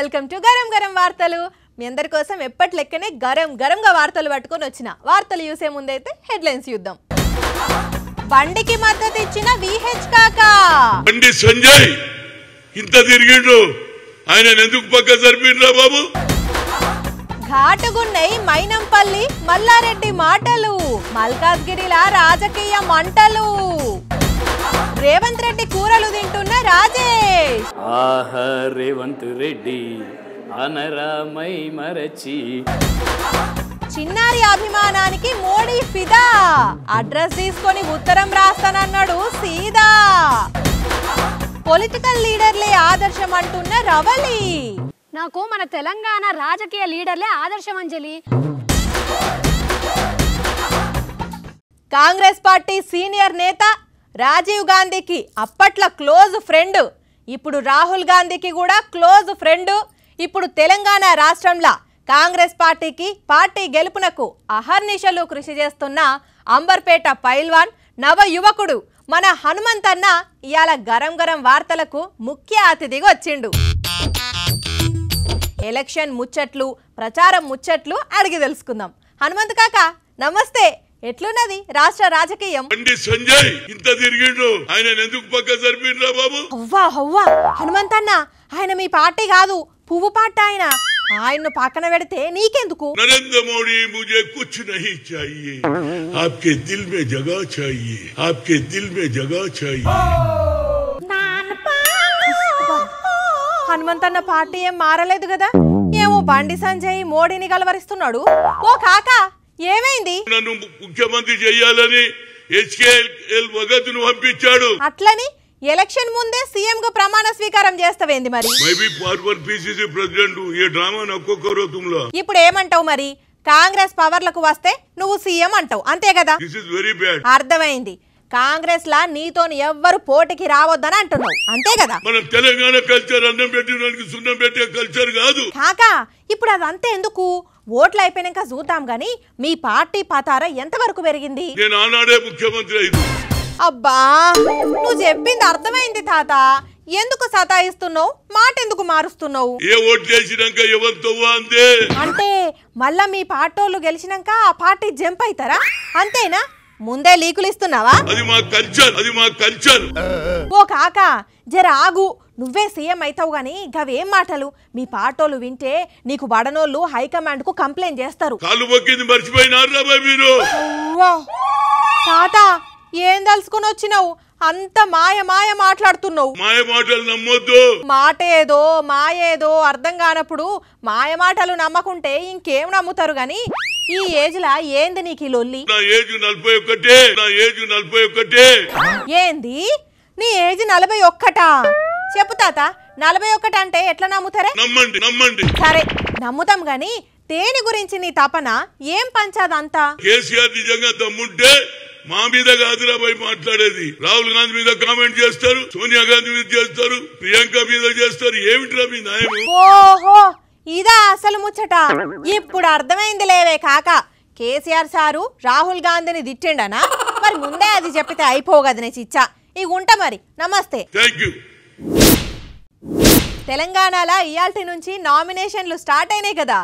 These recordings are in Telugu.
వెల్కమ్ టు గరం గరం వార్తలు మీ అందరి కోసం ఎప్పటి లెక్కనే గరం గరంగా వార్తలు పట్టుకొని వచ్చిన వార్తలు చూసే ముందైతే హెడ్లైన్స్ చూద్దాం బండికి మద్దతు ఇచ్చిన విహెచ్ కాకా బండి సంజయ్ ఇంత తిరిగిండు ఆయన ఎందుకు పక్క జరిపిండ్రా బాబు ఘాటుగున్నై మైనంపల్లి మల్లారెడ్డి మాటలు మల్కాజ్గిరిలా రాజకీయ మంటలు రేవంత్ రెడ్డి కూరలు తింటున్న రాజే రేవంత్ రెడ్డి అనరామై మరచి చిన్నారి అభిమానానికి మోడీ ఫిదా అడ్రస్ తీసుకొని ఉత్తరం రాస్తానన్నాడు సీదా పొలిటికల్ లీడర్లే ఆదర్శం అంటున్న రవలి నాకు మన తెలంగాణ రాజకీయ లీడర్లే ఆదర్శం అంజలి కాంగ్రెస్ పార్టీ సీనియర్ నేత రాజీవ్ గాంధీకి అప్పట్లో క్లోజ్ ఫ్రెండ్ ఇప్పుడు రాహుల్ గాంధీకి కూడా క్లోజ్ ఫ్రెండు ఇప్పుడు తెలంగాణ రాష్ట్రంలో కాంగ్రెస్ పార్టీకి పార్టీ గెలుపునకు అహర్నిశలు కృషి చేస్తున్న అంబర్పేట పైల్వాన్ నవ యువకుడు మన హనుమంతన్న ఇవాళ గరం గరం వార్తలకు ముఖ్య అతిథిగా వచ్చిండు ఎలక్షన్ ముచ్చట్లు ప్రచారం ముచ్చట్లు అడిగి తెలుసుకుందాం హనుమంత్ కాక నమస్తే ఎట్లున్నది రాష్ట్ర రాజకీయం సంజయ్ ఇంత తిరిగిండు ఆయన ఎందుకు పక్క జరిపిండ్రా బాబు హవ్వా హవ్వా హనుమంతన్న ఆయన మీ పార్టీ కాదు పువ్వు పార్టీ ఆయన ఆయన్ను పక్కన పెడితే నీకెందుకు నరేంద్ర మోడీ ముజే కుచ్ నహీ చాయే ఆప్కే దిల్ మే జగా చాయే ఆప్కే దిల్ మే జగా చాయే హనుమంతన్న పార్టీ ఏం మారలేదు కదా ఏమో బండి సంజయ్ మోడీని గలవరిస్తున్నాడు ఓ కాకా ఏమైంది నన్ను ముఖ్యమంత్రి చేయాలని హెచ్కేఎల్ భగత్ ను పంపించాడు అట్లని ఎలక్షన్ ముందే సీఎం గా ప్రమాణ స్వీకారం చేస్తావేంది మరి మేబీ ఫార్మర్ పిసిసి ప్రెసిడెంట్ ఈ డ్రామా నక్కొక్కరో తుమ్లో ఇప్పుడు ఏమంటావు మరి కాంగ్రెస్ పవర్లకు వస్తే నువ్వు సీఎం అంటావు అంతే కదా దిస్ ఇస్ వెరీ బ్యాడ్ అర్థమైంది కాంగ్రెస్ లా నీతోని ఎవ్వరు పోటీకి రావద్దని అంటున్నావు అంతే కదా తెలంగాణ కల్చర్ అన్నం పెట్టడానికి సున్నం పెట్టే కల్చర్ కాదు కాకా ఇప్పుడు అది అంతే ఎందుకు ఓట్లు అయిపోయినాక చూద్దాం గాని మీ పార్టీ పాతార ఎంతవరకు పెరిగింది అబ్బా నువ్వు చెప్పింది అర్థమైంది తాత ఎందుకు సతాయిస్తున్నావు మాట ఎందుకు మారుస్తున్నావు ఏ ఓట్ చేసినాక ఎవరితో అంటే మళ్ళా మీ పార్టోళ్ళు గెలిచినాక ఆ పార్టీ జంప్ అవుతారా అంతేనా ముందే లీకులు ఇస్తున్నావా అది మా కల్చర్ అది మా కల్చర్ ఓ కాక జర ఆగు నువ్వే సీఎం అవుతావు గాని గవేం మాటలు మీ పాటోలు వింటే నీకు వడనోళ్ళు హైకమాండ్ కు కంప్లైంట్ చేస్తారు మీరు తాత ఏం దలుచుకొని వచ్చినావు అంత మాయ మాయ మాట్లాడుతున్నావు మాయ మాటలు నమ్మొద్దు మాట ఏదో మాయేదో అర్థం కానప్పుడు మాయ మాటలు నమ్మకుంటే ఇంకేం నమ్ముతారు గాని ఈ ఏజ్ లా ఏంది నీకు ఈ లొల్లి నా ఏజ్ నలభై ఒకటే నా ఏజ్ నలభై ఒకటే ఏంది నీ ఏజ్ నలభై ఒక్కటా చెప్పు తాత నలభై ఒకటి అంటే ఎట్లా నమ్ముతారే నమ్మండి నమ్మండి సరే నమ్ముతాం గాని దేని గురించి నీ తపన ఏం పంచాదంతా కేసీఆర్ నిజంగా దమ్ముంటే మా మీద కాదురా పోయి మాట్లాడేది రాహుల్ గాంధీ మీద కామెంట్ చేస్తారు సోనియా గాంధీ మీద చేస్తారు ప్రియాంక మీద చేస్తారు ఏమిట్రా మీ నాయము ఓహో ఇదా అసలు ముచ్చట ఇప్పుడు అర్థమైంది లేవే కాక కేసీఆర్ సారు రాహుల్ గాంధీని తిట్టిండనా మరి ముందే అది చెప్పితే అయిపోగదనే చిచ్చా ఈ ఉంటా మరి నమస్తే తెలంగాణలో ఇయాల్టీ నుంచి నామినేషన్లు స్టార్ట్ అయినాయి కదా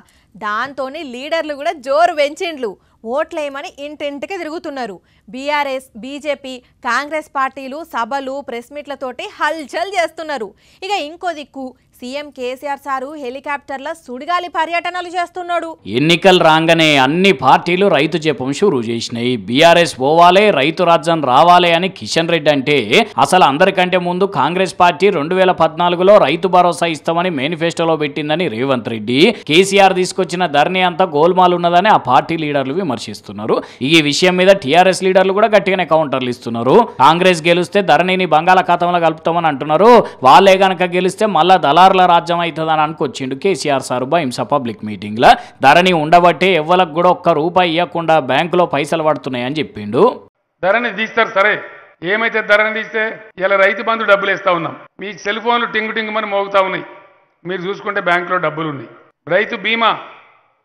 దాంతోని లీడర్లు కూడా జోరు పెంచిండ్లు ఓట్లేయమని ఇంటింటికి తిరుగుతున్నారు బీఆర్ఎస్ బీజేపీ కాంగ్రెస్ పార్టీలు సభలు ప్రెస్ మీట్లతోటి హల్చల్ చేస్తున్నారు ఇక ఇంకో దిక్కు సీఎం కేసీఆర్ సారు హెలికాప్టర్ల సుడిగాలి పర్యటనలు చేస్తున్నాడు ఎన్నికలు రాగానే అన్ని పార్టీలు రైతు జపం షురు చేసినాయి బీఆర్ఎస్ పోవాలే రైతు రాజ్యం రావాలే అని కిషన్ రెడ్డి అంటే అసలు అందరికంటే ముందు కాంగ్రెస్ పార్టీ రెండు వేల పద్నాలుగులో రైతు భరోసా ఇస్తామని మేనిఫెస్టోలో పెట్టిందని రేవంత్ రెడ్డి కేసీఆర్ తీసుకొచ్చిన ధర్నీ అంతా గోల్మాల్ ఉన్నదని ఆ పార్టీ లీడర్లు విమర్శిస్తున్నారు ఈ విషయం మీద టీఆర్ఎస్ లీడర్లు కూడా గట్టిగానే కౌంటర్లు ఇస్తున్నారు కాంగ్రెస్ గెలిస్తే ధరణిని బంగాళాఖాతంలో కలుపుతామని అంటున్నారు వాళ్ళే గనక గెలిస్తే మళ్ళా దళాలు దళారుల రాజ్యం అవుతుందని అనుకొచ్చిండు కేసీఆర్ సార్ భయంస పబ్లిక్ మీటింగ్లో ధరణి ఉండబట్టే ఎవ్వలకు కూడా ఒక్క రూపాయి ఇవ్వకుండా బ్యాంకులో పైసలు పడుతున్నాయని చెప్పిండు ధరణి తీస్తారు సరే ఏమైతే ధరని తీస్తే ఇలా రైతు బంధు డబ్బులు ఇస్తా ఉన్నాం మీ సెల్ ఫోన్లు టింగు టింగుమని మోగుతా ఉన్నాయి మీరు చూసుకుంటే బ్యాంకులో డబ్బులు ఉన్నాయి రైతు బీమా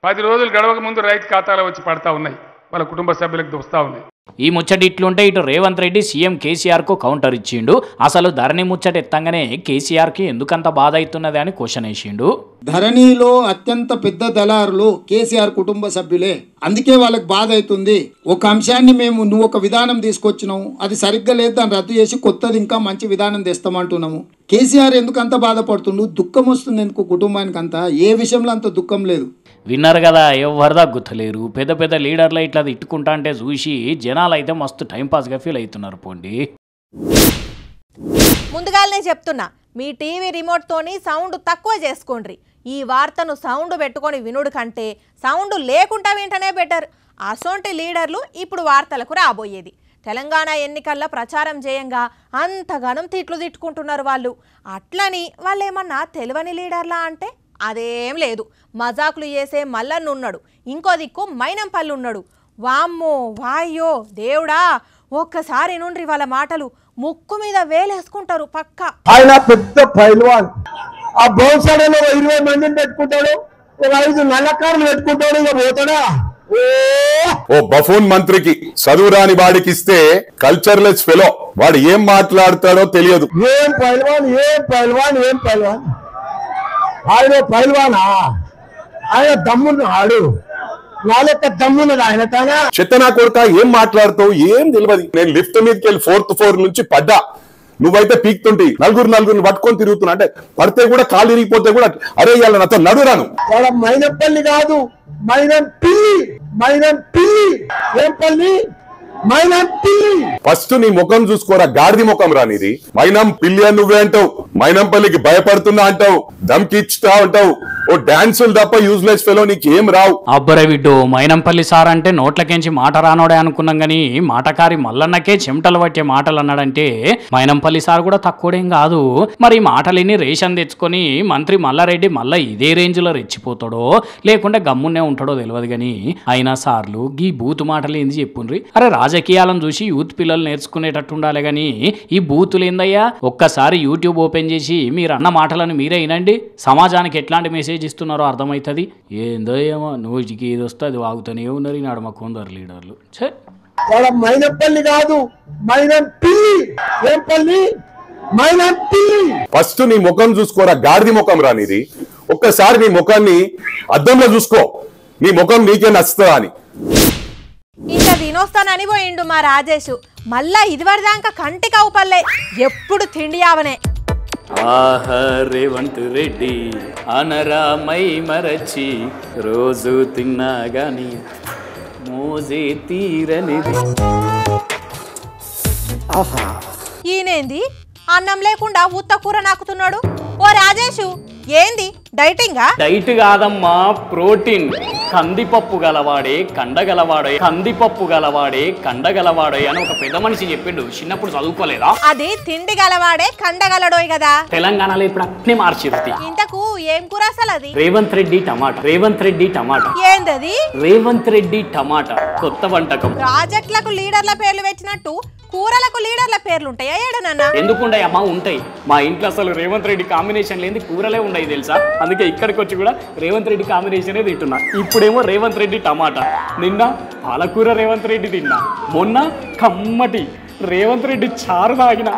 పది రోజులు గడవక ముందు రైతు ఖాతాలో వచ్చి పడతా ఉన్నాయి వాళ్ళ కుటుంబ సభ్యులకు వస్తూ ఉన్నాయి ఈ ముచ్చట ఇట్లుంటే ఇటు రేవంత్ రెడ్డి సీఎం కు కౌంటర్ ఇచ్చిండు అసలు ధరణి ముచ్చట ఎత్తంగానే కేసీఆర్ కి ఎందుకంత బాధ అవుతున్నది అని క్వశ్చన్ వేసిండు ధరణిలో అత్యంత పెద్ద దళారులు కేసీఆర్ కుటుంబ సభ్యులే అందుకే వాళ్ళకి బాధ అవుతుంది ఒక అంశాన్ని మేము నువ్వు ఒక విధానం తీసుకొచ్చినావు అది సరిగ్గా లేదు దాన్ని రద్దు చేసి కొత్తది ఇంకా మంచి విధానం తెస్తామంటున్నాము కేసీఆర్ ఎందుకు అంత బాధపడుతుండు దుఃఖం వస్తుంది ఎందుకు కుటుంబానికి అంత ఏ విషయంలో అంత దుఃఖం లేదు విన్నారు కదా ఎవరిదా గుత్తలేరు పెద్ద పెద్ద లీడర్లు ఇట్లా తిట్టుకుంటా అంటే చూసి జనాలు అయితే మస్తు టైంపాస్గా ఫీల్ అవుతున్నారు పోండి ముందుగానే చెప్తున్నా మీ టీవీ రిమోట్తోని సౌండ్ తక్కువ చేసుకోండి ఈ వార్తను సౌండ్ పెట్టుకొని వినుడు కంటే సౌండ్ లేకుండా వెంటనే బెటర్ అసొంటి లీడర్లు ఇప్పుడు వార్తలకు రాబోయేది తెలంగాణ ఎన్నికల్లో ప్రచారం చేయంగా అంతగానం తిట్లు తిట్టుకుంటున్నారు వాళ్ళు అట్లని వాళ్ళేమన్నా తెలివని లీడర్లా అంటే అదేం లేదు మజాకులు చేసే మల్లన్నున్నాడు ఇంకో దిక్కు మైనంపల్లి ఉన్నాడు వామ్మో వాయ్యో దేవుడా ఒక్కసారి నుండి వాళ్ళ మాటలు ముక్కు మీద వేలేసుకుంటారు పక్క ఆయన పెద్ద పైల్వాన్ ఆ భోసడలో ఇరవై మందిని పెట్టుకుంటాడు ఒక ఐదు నల్లకారులు పెట్టుకుంటాడు ఇక పోతాడా ఓ బఫూన్ మంత్రికి చదువు రాని వాడికి ఇస్తే కల్చర్ లెస్ ఫెలో వాడు ఏం మాట్లాడతాడో తెలియదు ఏం పైల్వాన్ ఏం పైల్వాన్ ఏం పైల్వాన్ ఆయన పైల్వానా ఆయన దమ్మున్నాడు వాళ్ళొక్క దమ్మున్నది ఆయన తానా కొడుక ఏం మాట్లాడుతావు ఏం తెలియదు నేను లిఫ్ట్ మీదకి వెళ్ళి ఫోర్త్ ఫ్లోర్ నుంచి పడ్డా నువ్వైతే పీక్తుంటి నలుగురు నలుగురిని పట్టుకొని తిరుగుతున్నా అంటే పడితే కూడా కాలు ఇరిగిపోతే కూడా అరే ఇవాళ నాతో నడురాను వాళ్ళ మైనపల్లి కాదు మైనం పిల్లి మైనం పిల్లి ఏం పల్లి మైనం పిల్లి ఫస్ట్ నీ ముఖం చూసుకోరా గాడిది ముఖం రానిది మైనం పిల్లి అని నువ్వే అంటావు మైనంపల్లికి భయపడుతున్నా అంటావు దమ్కిచ్చుతా ఉంటావు ఓ డాన్సులు తప్ప యూజ్లెస్ ఫెలో నీకు ఏం రావు అబ్బరే బిడ్డు మైనంపల్లి సార్ అంటే నోట్లకేంచి మాట రానోడే అనుకున్నాం గాని మాటకారి మల్లన్నకే చెమటలు పట్టే మాటలు అన్నాడంటే మైనంపల్లి సార్ కూడా తక్కువడేం కాదు మరి మాటలిని రేషన్ తెచ్చుకొని మంత్రి మల్లారెడ్డి మళ్ళా ఇదే రేంజ్ లో రెచ్చిపోతాడో లేకుండా గమ్మున్నే ఉంటాడో తెలియదు గాని అయినా సార్లు గీ బూత్ మాటలు ఏంది చెప్పుండ్రి అరే రాజకీయాలను చూసి యూత్ పిల్లలు నేర్చుకునేటట్టు ఉండాలి గాని ఈ బూతులు ఏందయ్యా ఒక్కసారి యూట్యూబ్ ఓపెన్ చేసి మీరు అన్న మాటలను మీరే వినండి సమాజానికి ఎట్లాంటి మెసేజ్ ఇస్తున్నారో అర్థమవుతుంది ఏందో ఏమో నోటికి ఏది వస్తే అది వాగుతూనే ఉన్నారు ఈనాడు మా కొందరు లీడర్లు మైనపల్లి కాదు ఫస్ట్ నీ ముఖం చూసుకోరా గాడిది ముఖం రానిది ఒక్కసారి నీ ముఖాన్ని అద్దంలో చూసుకో నీ ముఖం నీకే నచ్చుతా అని ఇంకా తినొస్తానని పోయిండు మా రాజేష్ మళ్ళా ఇదివరదాకా కంటి అవుపల్లే ఎప్పుడు తిండి ఆవనే ఆహ రేవంత్ రెడ్డి అనరామై మరచి రోజు తిన్నా గాని మోజే తీరనిది ఈయనేంది అన్నం లేకుండా ఉత్త కూర నాకుతున్నాడు ఓ రాజేషు ఏంది డైటింగా డైట్ కాదమ్మా ప్రోటీన్ కందిపప్పు గలవాడే కండగలవాడే కందిపప్పు గలవాడే కండగలవాడే అని ఒక పెద్ద మనిషి చెప్పిండు చిన్నప్పుడు చదువుకోలేదా అది తిండి గలవాడే కండగలడోయ్ కదా తెలంగాణలో ఇప్పుడు అట్నే మార్చింది ఇంతకు ఏం కూర అసలు అది రేవంత్ రెడ్డి టమాటా రేవంత్ రెడ్డి టమాటా ఏందది రేవంత్ రెడ్డి టమాటా కొత్త వంటకం ప్రాజెక్టులకు లీడర్ల పేర్లు పెట్టినట్టు కూరలకు లీడర్ల పేర్లు ఉంటాయా ఏడనన్నా ఎందుకుండయమ్మా ఉంటాయి మా ఇంట్లో అసలు రేవంత్ రెడ్డి కామె కాంబినేషన్లు ఏంది కూరలే ఉన్నాయి తెలుసా అందుకే ఇక్కడికి వచ్చి కూడా రేవంత్ రెడ్డి కాంబినేషన్ తింటున్నా ఇప్పుడేమో రేవంత్ రెడ్డి టమాటా నిన్న పాలకూర రేవంత్ రెడ్డి తిన్నా మొన్న కమ్మటి రేవంత్ రెడ్డి చారు తాగిన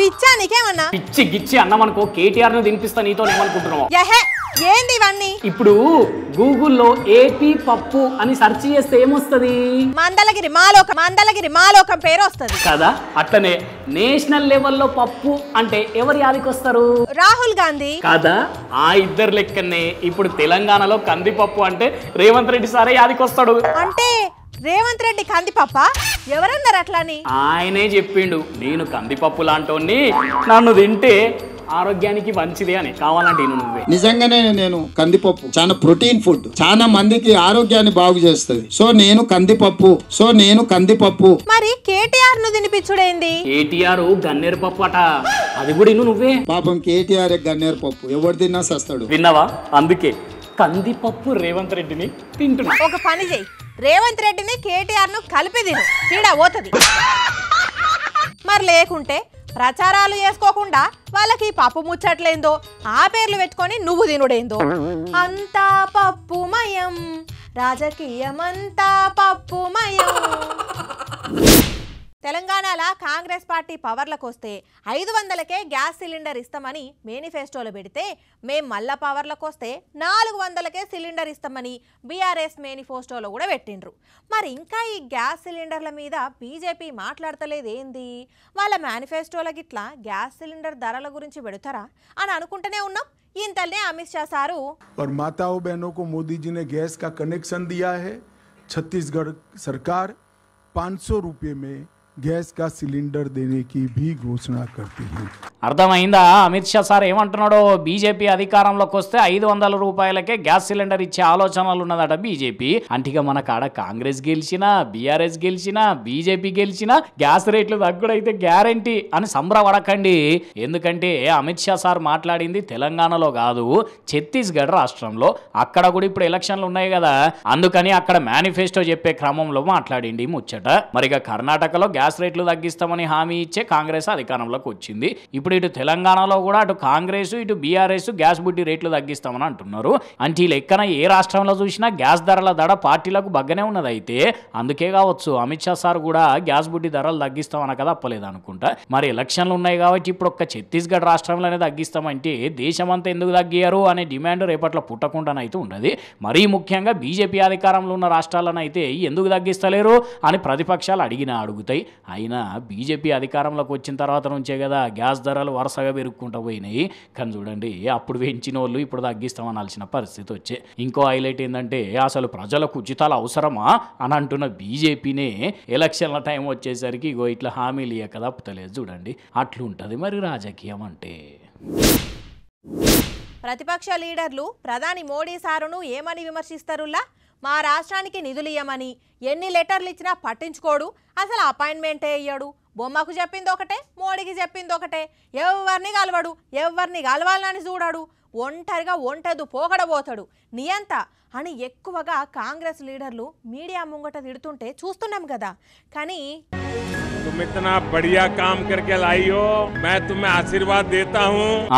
పిచ్చా నీకేమన్నా పిచ్చి గిచ్చి అన్నమనుకో కేటీఆర్ ను తినిపిస్తా నీతో ఏమనుకుంటున్నావు ఏంది ఇవన్నీ ఇప్పుడు గూగుల్లో ఏపీ పప్పు అని సెర్చ్ చేస్తే ఏమొస్తుంది మందలగిరి మాలోకం మందలగిరి మాలోకం పేరు వస్తుంది కదా అట్లనే నేషనల్ లెవెల్లో పప్పు అంటే ఎవరు యాదికి వస్తారు రాహుల్ గాంధీ కదా ఆ ఇద్దరు లెక్కనే ఇప్పుడు తెలంగాణలో కందిపప్పు అంటే రేవంత్ రెడ్డి సారే యాదికి వస్తాడు అంటే రేవంత్ రెడ్డి కందిపప్ప ఎవరన్నారు అట్లా ఆయనే చెప్పిండు నేను కందిపప్పు లాంటోని నన్ను తింటే ఆరోగ్యానికి మంచిది అని కావాలంటే నువ్వే నిజంగానే నేను కందిపప్పు చాలా ప్రోటీన్ ఫుడ్ చాలా మందికి ఆరోగ్యాన్ని బాగు చేస్తుంది సో నేను కందిపప్పు సో నేను కందిపప్పు మరి కేటీఆర్ ను తినిపించుడైంది కేటీఆర్ గన్నేరు పప్పు అట అది కూడా నువ్వే పాపం కేటీఆర్ గన్నేరు పప్పు ఎవరు తిన్నా సస్తాడు విన్నావా అందుకే కందిపప్పు రేవంత్ రెడ్డిని తింటున్నా ఒక పని చేయి రేవంత్ రెడ్డిని కేటీఆర్ ను కలిపి తిను తీడా పోతుంది మరి లేకుంటే ప్రచారాలు చేసుకోకుండా వాళ్ళకి పప్పు ముచ్చట్లేందో ఆ పేర్లు పెట్టుకొని నువ్వు తినుడేందో అంతా పప్పుమయం రాజకీయమంతా పప్పుమయం తెలంగాణలో కాంగ్రెస్ పార్టీ పవర్లకు వస్తే ఐదు వందలకే గ్యాస్ సిలిండర్ ఇస్తామని మేనిఫెస్టోలో పెడితే మేం మళ్ళా పవర్లకు వస్తే నాలుగు వందలకే సిలిండర్ ఇస్తామని బీఆర్ఎస్ మేనిఫెస్టోలో కూడా పెట్టిండ్రు మరి ఇంకా ఈ గ్యాస్ సిలిండర్ల మీద బీజేపీ మాట్లాడతలేదేంది వాళ్ళ మేనిఫెస్టోలకి ఇట్లా గ్యాస్ సిలిండర్ ధరల గురించి పెడతారా అని అనుకుంటూనే ఉన్నాం ఇంతనే అమిత్ షా సారు और माताओं बहनों को కనెక్షన్ जी ने गैस का कनेक्शन दिया గ్యాస్ కా సిలిండర్ దేనికి భీ ఘోషణ కర్తీ అర్థమైందా అమిత్ షా సార్ ఏమంటున్నాడో బీజేపీ అధికారంలోకి వస్తే ఐదు వందల రూపాయలకే గ్యాస్ సిలిండర్ ఇచ్చే ఆలోచనలు ఉన్నదట బీజేపీ అంటిగా మన కాడ కాంగ్రెస్ గెలిచినా బీఆర్ఎస్ గెలిచినా బీజేపీ గెలిచినా గ్యాస్ రేట్లు తగ్గుడైతే గ్యారంటీ అని సంబరపడకండి ఎందుకంటే అమిత్ షా సార్ మాట్లాడింది తెలంగాణలో కాదు ఛత్తీస్గఢ్ రాష్ట్రంలో అక్కడ కూడా ఇప్పుడు ఎలక్షన్లు ఉన్నాయి కదా అందుకని అక్కడ మేనిఫెస్టో చెప్పే క్రమంలో మాట్లాడింది ముచ్చట మరిగా కర్ణాటకలో గ్యాస్ గ్యాస్ రేట్లు తగ్గిస్తామని హామీ ఇచ్చే కాంగ్రెస్ అధికారంలోకి వచ్చింది ఇప్పుడు ఇటు తెలంగాణలో కూడా అటు కాంగ్రెస్ ఇటు బీఆర్ఎస్ గ్యాస్ బుడ్డి రేట్లు తగ్గిస్తామని అంటున్నారు అంటే ఈ లెక్కన ఏ రాష్ట్రంలో చూసినా గ్యాస్ ధరల దడ పార్టీలకు బగ్గనే ఉన్నది అయితే అందుకే కావచ్చు అమిత్ షా సార్ కూడా గ్యాస్ బుడ్డి ధరలు తగ్గిస్తామని కదా అప్పలేదు అనుకుంటా మరి ఎలక్షన్లు ఉన్నాయి కాబట్టి ఇప్పుడు ఒక్క ఛత్తీస్గఢ్ రాష్ట్రంలోనే తగ్గిస్తామంటే దేశమంతా ఎందుకు తగ్గారు అనే డిమాండ్ రేపట్లో పుట్టకుండానైతే ఉండదు మరీ ముఖ్యంగా బీజేపీ అధికారంలో ఉన్న రాష్ట్రాలను అయితే ఎందుకు తగ్గిస్తలేరు అని ప్రతిపక్షాలు అడిగినా అడుగుతాయి అయినా బీజేపీ అధికారంలోకి వచ్చిన తర్వాత నుంచే కదా గ్యాస్ ధరలు వరుసగా పెరుగుకుంటూ పోయినాయి కానీ చూడండి అప్పుడు పెంచిన వాళ్ళు ఇప్పుడు తగ్గిస్తామనాల్సిన పరిస్థితి వచ్చే ఇంకో హైలైట్ ఏంటంటే అసలు ప్రజలకు ఉచితాలు అవసరమా అని అంటున్న బీజేపీనే ఎలక్షన్ల టైం వచ్చేసరికి ఇగో ఇట్లా హామీలు ఇయ్యక తప్పుతలేదు చూడండి అట్లుంటుంది మరి రాజకీయం అంటే ప్రతిపక్ష లీడర్లు ప్రధాని మోడీ సారును ఏమని విమర్శిస్తారులా మా రాష్ట్రానికి నిధులు ఇయ్యమని ఎన్ని లెటర్లు ఇచ్చినా పట్టించుకోడు అసలు అపాయింట్మెంటే ఇయ్యాడు బొమ్మకు చెప్పింది ఒకటే మోడీకి చెప్పింది ఒకటే ఎవరిని కలవడు ఎవరిని కలవాలని చూడాడు ఒంటరిగా ఒంటదు పోగడబోతాడు నియంత అని ఎక్కువగా కాంగ్రెస్ లీడర్లు మీడియా ముంగట తిడుతుంటే చూస్తున్నాం కదా కానీ तुम इतना बढ़िया काम करके लाई हो मैं ఆశీర్వాద్ దేతా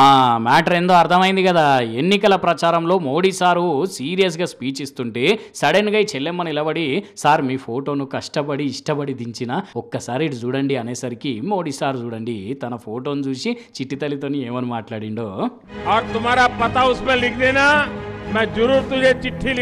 ఆ మ్యాటర్ ఏందో అర్థమైంది కదా ఎన్నికల ప్రచారంలో మోడీ సారు సీరియస్ గా స్పీచ్ ఇస్తుంటే సడన్ గా చెల్లెమ్మ నిలబడి సార్ మీ ఫోటోను కష్టపడి ఇష్టపడి దించిన ఒక్కసారి ఇటు చూడండి అనేసరికి మోడీ సార్ చూడండి తన ఫోటోను చూసి చిట్టి తల్లితో ఏమని మాట్లాడిండో తుమారా పతా ఉస్మే లిఖ్ దేనా मैं जरूर तुझे चिट्ठी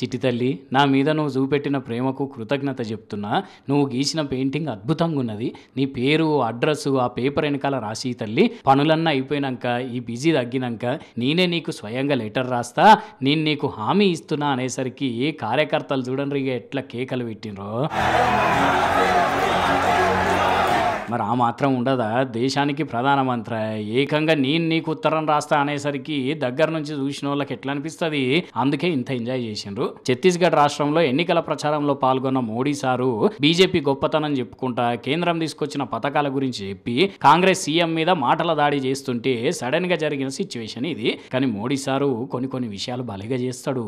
చిట్టి తల్లి నా మీద నువ్వు చూపెట్టిన ప్రేమకు కృతజ్ఞత చెప్తున్నా నువ్వు గీసిన పెయింటింగ్ అద్భుతంగా ఉన్నది నీ పేరు అడ్రస్ ఆ పేపర్ వెనకాల రాసి తల్లి పనులన్నీ అయిపోయినాక ఈ బిజీ తగ్గినాక నేనే నీకు స్వయంగా లెటర్ రాస్తా నేను నీకు హామీ ఇస్తున్నా అనేసరికి ఏ కార్యకర్తలు చూడండి ఎట్లా కేకలు పెట్టినరో మరి ఆ మాత్రం ఉండదా దేశానికి ప్రధానమంత్రి ఏకంగా నేను నీకు ఉత్తరం రాస్తా అనేసరికి దగ్గర నుంచి చూసిన వాళ్ళకి ఎట్లా అనిపిస్తుంది అందుకే ఇంత ఎంజాయ్ చేసిండ్రు ఛత్తీస్గఢ్ రాష్ట్రంలో ఎన్నికల ప్రచారంలో పాల్గొన్న మోడీ సారు బీజేపీ గొప్పతనం చెప్పుకుంటా కేంద్రం తీసుకొచ్చిన పథకాల గురించి చెప్పి కాంగ్రెస్ సీఎం మీద మాటల దాడి చేస్తుంటే సడన్ గా జరిగిన సిచ్యువేషన్ ఇది కానీ మోడీ సారు కొన్ని కొన్ని విషయాలు బలిగా చేస్తాడు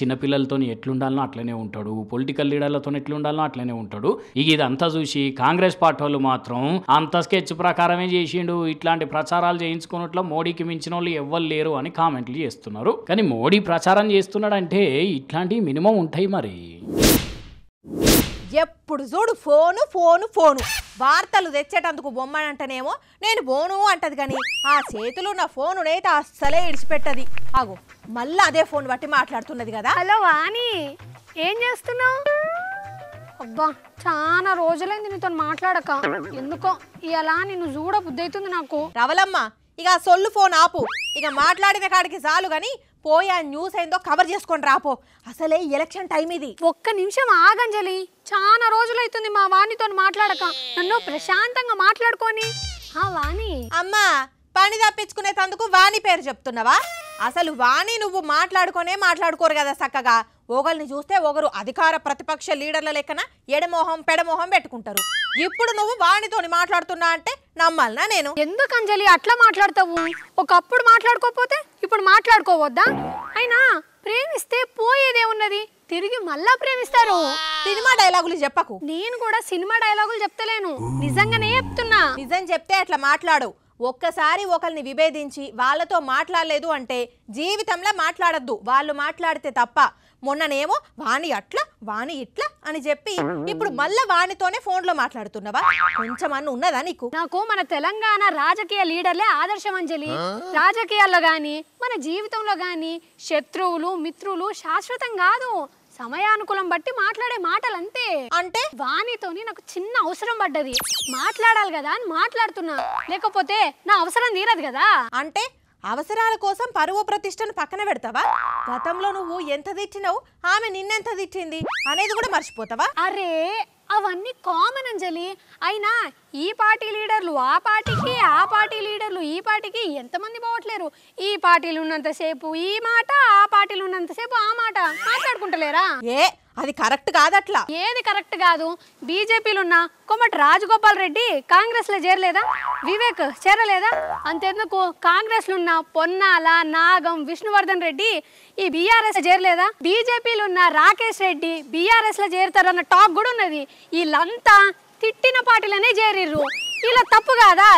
చిన్నపిల్లలతో ఎట్లుండాలనో అట్లనే ఉంటాడు పొలిటికల్ లీడర్లతో ఎట్లుండాలనో అట్లనే ఉంటాడు ఇక ఇదంతా చూసి కాంగ్రెస్ పార్టీ వాళ్ళు మాత్రం అంత స్కెచ్ ప్రకారమే చేసిండు ఇట్లాంటి ప్రచారాలు చేయించుకున్నట్లో మోడీకి మించిన వాళ్ళు ఎవ్వరు లేరు అని కామెంట్లు చేస్తున్నారు కానీ మోడీ ప్రచారం చేస్తున్నాడంటే ఇట్లాంటివి మినిమం ఉంటాయి మరి ఎప్పుడు చూడు ఫోను ఫోను ఫోను వార్తలు తెచ్చేటందుకు బొమ్మనంటేనేమో నేను బోను అంటది కానీ ఆ చేతులు నా ఫోను అయితే అస్సలే ఇడిచిపెట్టది ఆగు మళ్ళీ అదే ఫోన్ బట్టి మాట్లాడుతున్నది కదా హలో వాణి ఏం చేస్తున్నావు అబ్బా చాలా రోజులైంది నీతో మాట్లాడక ఎందుకో ఇలా నిన్ను చూడ బుద్ధైతుంది నాకు రవలమ్మ ఇక సొల్లు ఫోన్ ఆపు ఇక మాట్లాడిన కాడికి చాలు గాని పోయి ఆ న్యూస్ ఏందో కవర్ చేసుకొని రాపో అసలే ఎలక్షన్ టైం ఇది ఒక్క నిమిషం ఆగంజలి చాలా రోజులైతుంది మా వాణితో మాట్లాడక నన్ను ప్రశాంతంగా మాట్లాడుకొని ఆ వాణి అమ్మా పని తప్పించుకునేటందుకు వాణి పేరు చెప్తున్నావా అసలు వాణి నువ్వు మాట్లాడుకొనే మాట్లాడుకోరు కదా చక్కగా ఒకరిని చూస్తే ఒకరు అధికార ప్రతిపక్ష లీడర్ల లెక్కన ఎడమోహం పెడమోహం పెట్టుకుంటారు ఇప్పుడు నువ్వు వాణితో మాట్లాడుతున్నా అంటే నమ్మాలనా నేను ఎందుకు అంజలి అట్లా మాట్లాడతావు ఒకప్పుడు మాట్లాడుకోపోతే ఇప్పుడు మాట్లాడుకోవద్దా అయినా ప్రేమిస్తే పోయేదే ఉన్నది తిరిగి మళ్ళా ప్రేమిస్తారు సినిమా డైలాగులు చెప్పకు నేను కూడా సినిమా డైలాగులు చెప్తలేను నిజంగానే చెప్తున్నా నిజం చెప్తే అట్లా మాట్లాడు ఒక్కసారి ఒకరిని విభేదించి వాళ్ళతో మాట్లాడలేదు అంటే జీవితంలో మాట్లాడద్దు వాళ్ళు మాట్లాడితే తప్ప మొన్ననేమో వాణి అట్లా వాణి ఇట్లా అని చెప్పి ఇప్పుడు మళ్ళా వాణితోనే ఫోన్లో మాట్లాడుతున్నావా కొంచెం అన్న ఉన్నదా నీకు నాకు మన తెలంగాణ రాజకీయ లీడర్లే అంజలి రాజకీయాల్లో గాని మన జీవితంలో గాని శత్రువులు మిత్రులు శాశ్వతం కాదు సమయానుకూలం బట్టి మాట్లాడే మాటలు అంతే అంటే వాణితోని నాకు చిన్న అవసరం పడ్డది మాట్లాడాలి కదా అని మాట్లాడుతున్నా లేకపోతే నా అవసరం తీరదు కదా అంటే అవసరాల కోసం పరువు ప్రతిష్టను పక్కన పెడతావా గతంలో నువ్వు ఎంత తిట్టినావు ఆమె నిన్నెంత తిట్టింది అనేది కూడా మర్చిపోతావా అరే అవన్నీ కామన్ అంజలి అయినా ఈ పార్టీ లీడర్లు ఆ పార్టీకి ఆ పార్టీ లీడర్లు ఈ పార్టీకి ఎంతమంది పోవట్లేరు ఈ పార్టీలు ఉన్నంతసేపు ఈ మాట ఆ పార్టీలు ఉన్నంతసేపు ఆ మాట మాట్లాడుకుంటలేరా ఏ అది కరెక్ట్ కాదట్లా ఏది కరెక్ట్ కాదు బీజేపీలున్న ఉన్న కొమ్మటి రాజగోపాల్ రెడ్డి కాంగ్రెస్ లో చేరలేదా వివేక్ చేరలేదా అంతేందుకు కాంగ్రెస్ ఉన్న పొన్నాల నాగం విష్ణువర్ధన్ రెడ్డి ఈ బీఆర్ఎస్ చేరలేదా బీజేపీలున్న ఉన్న రాకేష్ రెడ్డి బీఆర్ఎస్ లో చేరుతారన్న టాక్ కూడా ఉన్నది వీళ్ళంతా తిట్టిన పార్టీలనే చేరిర్రు ఇలా తప్పు కాదా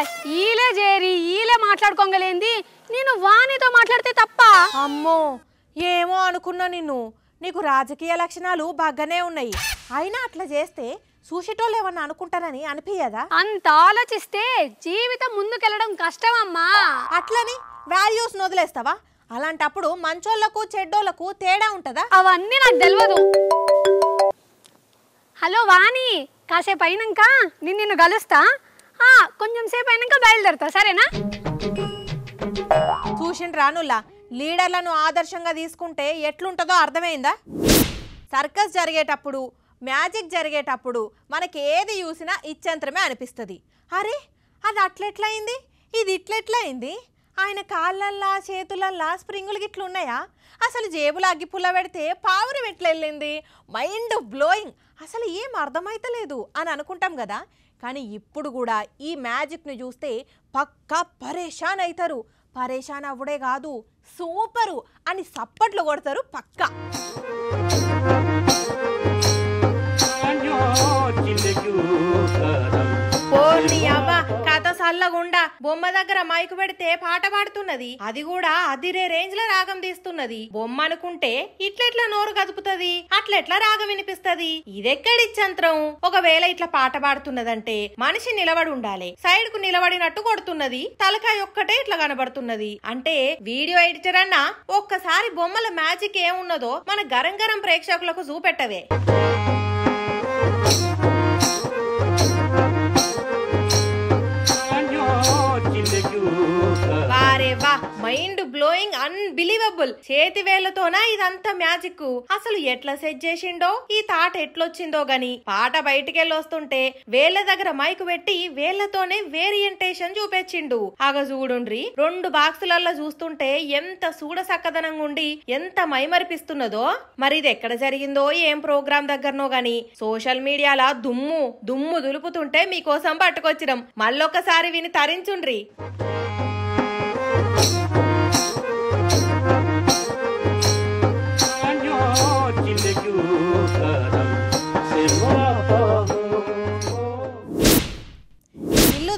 ఈలే చేరి ఈలే మాట్లాడుకోగలేంది నేను వాణితో మాట్లాడితే తప్ప అమ్మో ఏమో అనుకున్నా నిన్ను నీకు రాజకీయ లక్షణాలు బాగానే ఉన్నాయి అయినా అట్లా చేస్తే చూసేటోళ్ళు ఏమన్నా అనుకుంటారని అనిపించదా అంత ఆలోచిస్తే జీవితం ముందుకెళ్ళడం కష్టమమ్మా అట్లని వాల్యూస్ వదిలేస్తావా అలాంటప్పుడు మంచోళ్లకు చెడ్డోళ్లకు తేడా ఉంటుందా అవన్నీ నాకు తెలియదు హలో వాణి కాసేపు అయినాక నేను నిన్ను కలుస్తా కొంచెం సేపు అయినాక బయలుదేరుతా సరేనా చూసిండ్రా నుల్లా లీడర్లను ఆదర్శంగా తీసుకుంటే ఎట్లుంటుందో అర్థమైందా సర్కస్ జరిగేటప్పుడు మ్యాజిక్ జరిగేటప్పుడు మనకి ఏది చూసినా ఇచ్చంత్రమే అనిపిస్తుంది అరే అది అట్లెట్లయింది ఇది ఇట్లెట్లయింది ఆయన కాళ్ళల్లా చేతులల్లా స్ప్రింగులు ఉన్నాయా అసలు జేబులో అగ్గి పుల్ల పెడితే పావురం వెళ్ళింది మైండ్ బ్లోయింగ్ అసలు ఏం అర్థమైతలేదు అని అనుకుంటాం కదా కానీ ఇప్పుడు కూడా ఈ మ్యాజిక్ను చూస్తే పక్కా పరేషాన్ అవుతారు పరేషాన్ అవ్వడే కాదు సూపరు అని సప్పట్లు కొడతారు పక్కా చల్లగుండా బొమ్మ దగ్గర మైకు పెడితే పాట పాడుతున్నది అది కూడా అదిరే రేంజ్ లో రాగం తీస్తున్నది బొమ్మ అనుకుంటే ఇట్లెట్లా నోరు కదుపుతది అట్లెట్లా రాగం వినిపిస్తది ఇదెక్కడి చంత్రం ఒకవేళ ఇట్లా పాట పాడుతున్నదంటే మనిషి నిలబడి ఉండాలి సైడ్ కు నిలబడినట్టు కొడుతున్నది తలకాయ ఒక్కటే ఇట్లా కనబడుతున్నది అంటే వీడియో ఎడిటర్ అన్న ఒక్కసారి బొమ్మల మ్యాజిక్ ఏమున్నదో మన గరం గరం ప్రేక్షకులకు చూపెట్టవే మైండ్ బ్లోయింగ్ అన్బిలీవబుల్ చేతి వేలతోనా ఇదంతా మ్యాజిక్ అసలు ఎట్లా సెట్ చేసిండో ఈ తాట ఎట్లొచ్చిందో గాని పాట వస్తుంటే వేళ్ళ దగ్గర మైక్ పెట్టి వేళ్లతోనే వేరియంటేషన్ చూపెచ్చిండు ఆగ చూడుండ్రి రెండు బాక్సులల్లో చూస్తుంటే ఎంత సూడ సక్కదనంగా ఉండి ఎంత మైమరిపిస్తున్నదో మరి ఇది ఎక్కడ జరిగిందో ఏం ప్రోగ్రామ్ దగ్గరనో గాని సోషల్ మీడియాలా దుమ్ము దుమ్ము దులుపుతుంటే మీకోసం పట్టుకొచ్చినాం మళ్ళొకసారి విని తరించుండ్రి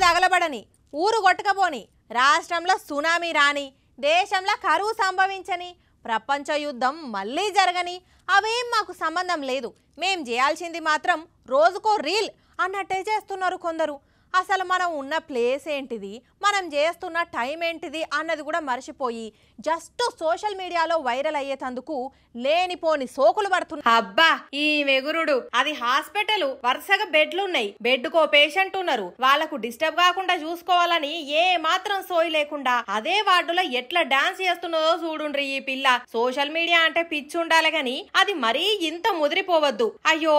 తగలబడని ఊరు కొట్టకపోని రాష్ట్రంలో సునామీ రాని దేశంలో కరువు సంభవించని ప్రపంచ యుద్ధం మళ్ళీ జరగని అవేం మాకు సంబంధం లేదు మేం చేయాల్సింది మాత్రం రోజుకో రీల్ అన్నట్టే చేస్తున్నారు కొందరు అసలు మనం ఉన్న ప్లేస్ ఏంటిది మనం చేస్తున్న టైం ఏంటిది అన్నది కూడా మర్చిపోయి జస్ట్ సోషల్ మీడియాలో వైరల్ అయ్యేటందుకు లేనిపోని సోకులు పడుతున్నా అబ్బా ఈ వెగురుడు అది హాస్పిటల్ వరుసగా బెడ్లు ఉన్నాయి కో పేషెంట్ ఉన్నారు వాళ్ళకు డిస్టర్బ్ కాకుండా చూసుకోవాలని ఏ మాత్రం సోయి లేకుండా అదే వార్డులో ఎట్లా డాన్స్ చేస్తున్నదో చూడుండ్రి ఈ పిల్ల సోషల్ మీడియా అంటే పిచ్చి ఉండాలి గాని అది మరీ ఇంత ముదిరిపోవద్దు అయ్యో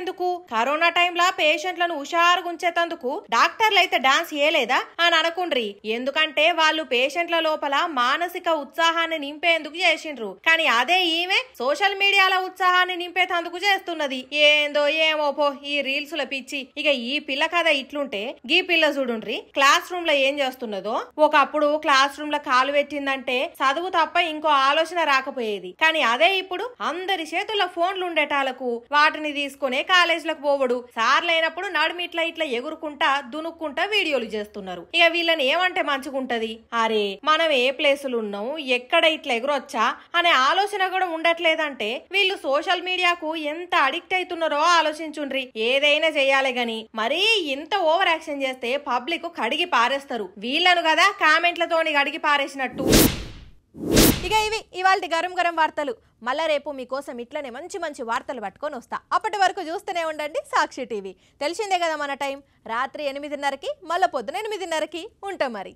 ఎందుకు కరోనా టైంలో పేషెంట్లను హుషారుగుంచేతందుకు డాక్టర్లు అయితే డాన్స్ ఏలేదా అని అనుకుండ్రి ఎందుకంటే వాళ్ళు పేషెంట్ల లోపల మానసిక ఉత్సాహాన్ని నింపేందుకు చేసిండ్రు కానీ అదే ఈమె సోషల్ మీడియాలో ఉత్సాహాన్ని నింపేతందుకు చేస్తున్నది ఏందో ఏమో పో ఈ రీల్స్ లో పిచ్చి ఇక ఈ పిల్ల కథ ఇట్లుంటే గీ పిల్ల చూడుండ్రి క్లాస్ రూమ్ లో ఏం చేస్తున్నదో ఒకప్పుడు క్లాస్ రూమ్ లో కాలు పెట్టిందంటే చదువు తప్ప ఇంకో ఆలోచన రాకపోయేది కానీ అదే ఇప్పుడు అందరి చేతుల్లో ఫోన్లు ఉండేటాలకు వాటిని తీసుకునే కాలేజీలకు పోవడు నడుమి ఇట్లా ఇట్లా ఎగురు తొక్కుకుంటా దునుక్కుంటా వీడియోలు చేస్తున్నారు ఇక వీళ్ళని ఏమంటే మంచిగుంటది అరే మనం ఏ ప్లేసులు ఉన్నాం ఎక్కడ ఇట్లా ఎగురొచ్చా అనే ఆలోచన కూడా ఉండట్లేదంటే వీళ్ళు సోషల్ మీడియాకు ఎంత అడిక్ట్ అవుతున్నారో ఆలోచించుండ్రి ఏదైనా చేయాలి గాని మరీ ఇంత ఓవర్ యాక్షన్ చేస్తే పబ్లిక్ కడిగి పారేస్తారు వీళ్ళను కదా కామెంట్లతోని కడిగి పారేసినట్టు ఇక ఇవి ఇవాళ గరం గరం వార్తలు మళ్ళా రేపు మీకోసం ఇట్లనే మంచి మంచి వార్తలు పట్టుకొని వస్తా అప్పటి వరకు చూస్తూనే ఉండండి సాక్షి టీవీ తెలిసిందే కదా మన టైం రాత్రి ఎనిమిదిన్నరకి మళ్ళీ పొద్దున ఎనిమిదిన్నరకి ఉంటాం మరి